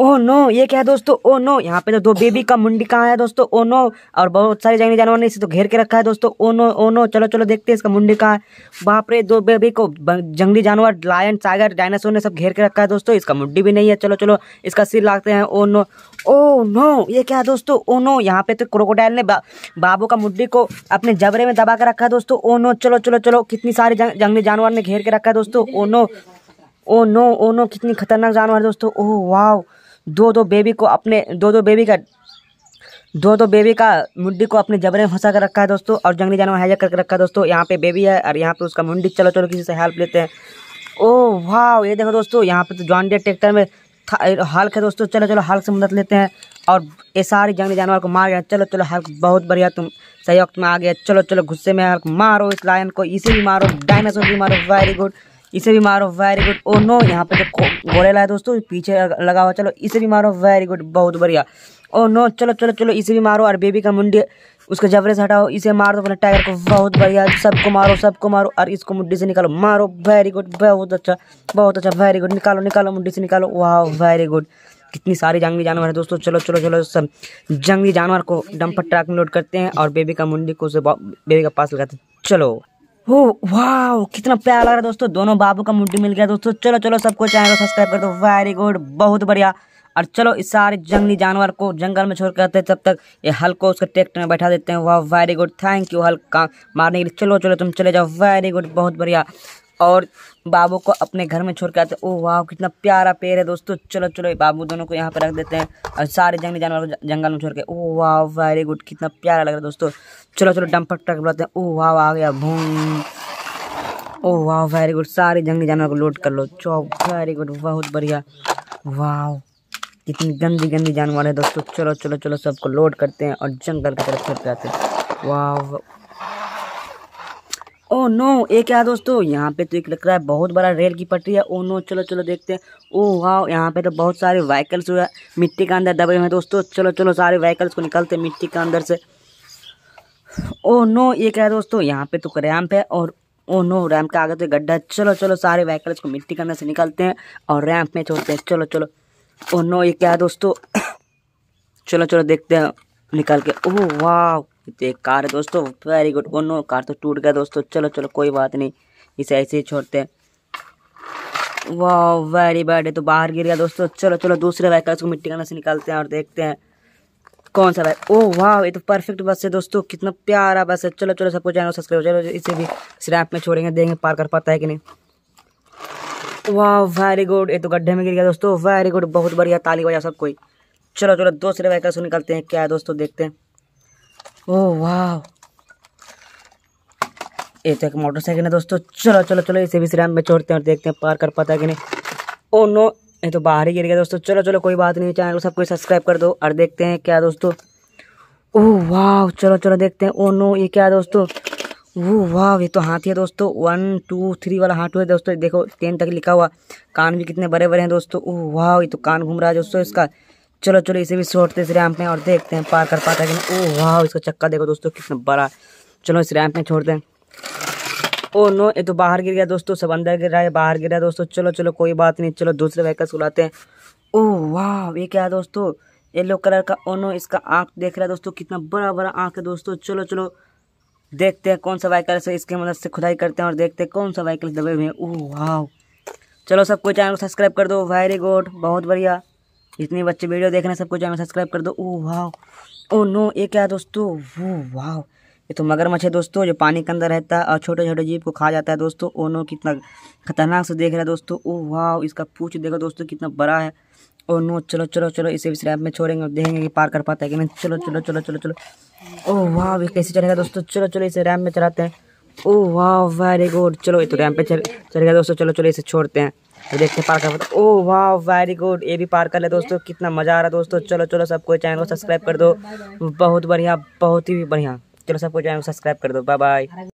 oh no ये क्या है दोस्तों ओ नो यहाँ पे तो दो बेबी का मुंडी कहाँ है दोस्तों ओ नो और बहुत सारे जंगली जानवर ने इसे तो घेर के रखा है दोस्तों ओ नो ओ नो चलो चलो देखते हैं इसका मुंडी कहाँ है बाप रे दो बेबी को जंगली जानवर लायन टाइगर डायनासोर ने सब घेर के रखा है दोस्तों इसका मुंडी भी नहीं है चलो चलो इसका सिर लागते हैं ओ नो ओ नो ये क्या है दोस्तों ओ नो यहाँ पे तो क्रोकोडाइल ने बाबू का मुंडी को अपने जबरे में दबा के रखा है दोस्तों ओ नो चलो चलो चलो कितनी सारे जंगली जानवर ने घेर के रखा है दोस्तों oh no oh no oh no कितनी खतरनाक जानवर है दोस्तों ओह वाह दो दो बेबी को अपने दो दो बेबी का दो दो बेबी का मुंडी को अपने जबरे में फंसा कर रखा है दोस्तों और जंगली जानवर हैजा करके रखा है दोस्तों यहाँ पे बेबी है और यहाँ पे उसका मुंडी चलो चलो किसी से हेल्प लेते हैं ओ वाह ये देखो दोस्तों यहाँ पे तो जॉन डियर ट्रैक्टर में हल्क है दोस्तों चलो चलो हल्क से मदद लेते हैं और ये सारे जंगली जानवर को मार गया चलो चलो हल्क बहुत बढ़िया तुम सही वक्त में आ गया चलो चलो गुस्से में हल्क मारो इस लायन को इसे भी मारो डायनासोर भी मारो वेरी गुड इसे भी मारो वेरी गुड ओ नो यहाँ पे तो घोड़े लाए दोस्तों पीछे लगा हुआ चलो इसे भी मारो वेरी गुड बहुत बढ़िया ओ oh नो चलो चलो चलो इसे भी मारो और बेबी का मुंडी उसका जबरे से हटाओ इसे मार दो अपने टाइगर को बहुत बढ़िया सबको मारो सबको मारो और इसको मुंडी से निकालो मारो वेरी गुड बहुत अच्छा बहुत अच्छा वेरी गुड निकालो निकालो मुंडी से निकालो वाह वेरी गुड कितनी सारी जंगली जानवर है दोस्तों चलो चलो चलो सब जंगली जानवर को डंपर ट्रैक में लोड करते हैं और बेबी का मुंडी को उसे बेबी का पास लगाते हैं चलो हो वाह कितना प्यारा लग रहा है दोस्तों दोनों बाबू का मुड्डी मिल गया दोस्तों चलो चलो सबको चैनल को सब्सक्राइब कर दो वेरी गुड बहुत बढ़िया और चलो इस सारे जंगली जानवर को जंगल में छोड़ कर आते हैं तब तक ये हल को उसके ट्रैक्टर में बैठा देते हैं वाह वेरी गुड थैंक यू हल्का मारने के लिए चलो चलो तुम चले जाओ वेरी गुड बहुत बढ़िया और बाबू को अपने घर में छोड़ के आते ओह वाह कितना प्यारा पेड़ है दोस्तों चलो चलो बाबू दोनों को यहाँ पर रख देते हैं और सारे जंगली जानवर को जंगल में छोड़ के ओह वाह वेरी गुड कितना प्यारा लग रहा है दोस्तों चलो चलो डंपर ट्रक बुलाते हैं ओह वाह आ गया भूम ओह वाह वेरी गुड सारे जंगली जानवर को लोड कर लो चो वेरी गुड बहुत बढ़िया वाह कितनी गंदी गंदी जानवर है दोस्तों चलो चलो चलो सबको लोड करते हैं और जंगल की तरफ के आते हैं वाह ओ नो ये क्या दोस्तों यहाँ पे तो एक लग रहा है बहुत बड़ा रेल की पटरी है ओ oh, नो चलो चलो देखते हैं ओ oh, वाह यहाँ पे तो बहुत सारे व्हीकल्स हुए मिट्टी के अंदर दबे हुए हैं दोस्तों चलो चलो सारे व्हीकल्स को निकलते हैं मिट्टी के अंदर से ओ नो ये क्या है दोस्तों यहाँ पे तो रैम्प है और ओ नो रैम्प के आगे तो गड्ढा चलो चलो सारे व्हीकल्स को मिट्टी के अंदर से निकलते हैं और रैम्प में छोड़ते हैं चलो चलो ओ नो ये क्या है दोस्तों चलो चलो देखते हैं निकल के ओह oh, वाह तो एक कार है दोस्तों very good oh no car तो टूट गया दोस्तों चलो चलो कोई बात नहीं इसे ऐसे ही छोड़ते हैं वाह वेरी बैड है तो बाहर गिर गया दोस्तों चलो चलो दूसरे बाइक उसको मिट्टी का से निकालते हैं और देखते हैं कौन सा बाइक ओह वाह ये तो परफेक्ट बस है दोस्तों कितना प्यारा बस है चलो चलो सबको चैनल सब्सक्राइब चलो इसे भी स्नैप में छोड़ेंगे देंगे पार कर पाता है कि नहीं वाह वेरी गुड ये तो गड्ढे में गिर गया दोस्तों वेरी गुड बहुत बढ़िया ताली बजा सब कोई चलो चलो दूसरे बाइक का निकालते हैं क्या है दोस्तों देखते हैं ओह oh, वाह ये तो एक मोटरसाइकिल है दोस्तों चलो चलो चलो इसे भी सिराम में छोड़ते हैं और देखते हैं पार कर पाता है कि नहीं ओ oh, नो ये तो बाहर ही गिर गया दोस्तों चलो चलो कोई बात नहीं चैनल को सबको सब्सक्राइब कर दो और देखते हैं क्या दोस्तों ओ oh, वाह चलो चलो देखते हैं ओ नो ये क्या दोस्तों वो वाह ये तो हाथी है दोस्तों वन टू थ्री वाला हाथ है दोस्तों देखो टेन तक लिखा हुआ कान भी कितने बड़े बड़े हैं दोस्तों ओ वाह ये तो कान घूम रहा है दोस्तों इसका चलो चलो इसे भी छोड़ते इस रैम्प में और देखते हैं पार कर पाता है कि ओ वाह इसका चक्का देखो दोस्तों कितना बड़ा चलो इस रैम्प में छोड़ते हैं ओ नो ये तो बाहर गिर गया दोस्तों सब अंदर गिर रहा है बाहर गिर रहा है दोस्तों चलो चलो कोई बात नहीं चलो दूसरे व्हीकल सुलाते हैं ओ वाह ये क्या है दोस्तों येलो कलर का ओ नो इसका आँख देख रहा है दोस्तों कितना बड़ा बड़ा आँख है दोस्तों चलो चलो देखते हैं कौन सा व्हीकल से इसके मदद से खुदाई करते हैं और देखते हैं कौन सा व्हीकल दबे हुए हैं ओ वाह चलो सब कोई चैनल को सब्सक्राइब कर दो वेरी गुड बहुत बढ़िया जितने बच्चे वीडियो देख रहे हैं सबको सब्सक्राइब कर दो ओ वाह ओ नो ये क्या दोस्तों वो वाह ये तो मगरमच्छ है दोस्तों जो पानी के अंदर रहता है और छोटे छोटे जीव को खा जाता है दोस्तों ओ नो कितना खतरनाक से देख रहा है दोस्तों ओ वाह इसका पूछ देखो दोस्तों कितना बड़ा है ओ नो चलो चलो चलो इसे भी स्लैब में छोड़ेंगे और देखेंगे कि पार कर पाता है कि नहीं चलो चलो चलो चलो चलो ओ वाह ये कैसे चलेगा दोस्तों चलो चलो इसे रैम में चलाते हैं ओ वाह वेरी गुड चलो ये तो रैम पे चल चल गया दोस्तों चलो चलो इसे छोड़ते हैं तो देखते पार कर ओ वाह वेरी गुड ये भी पार कर ले दोस्तों कितना मज़ा आ रहा है दोस्तों चलो चलो सबको चैनल को सब्सक्राइब कर दो बहुत बढ़िया बहुत ही बढ़िया चलो सबको चैनल को सब्सक्राइब कर दो बाय बाय